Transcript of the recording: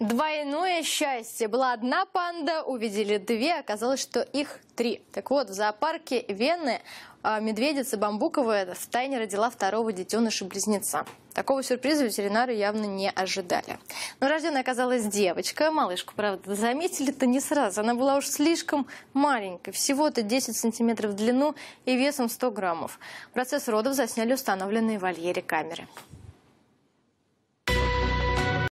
Двойное счастье. Была одна панда, увидели две, оказалось, что их три. Так вот, в зоопарке Вены а, медведица бамбуковая в тайне родила второго детеныша-близнеца. Такого сюрприза ветеринары явно не ожидали. Но рожденная оказалась девочка. Малышку, правда, заметили-то не сразу. Она была уж слишком маленькой, всего-то 10 сантиметров в длину и весом 100 граммов. Процесс родов засняли установленные в вольере камеры.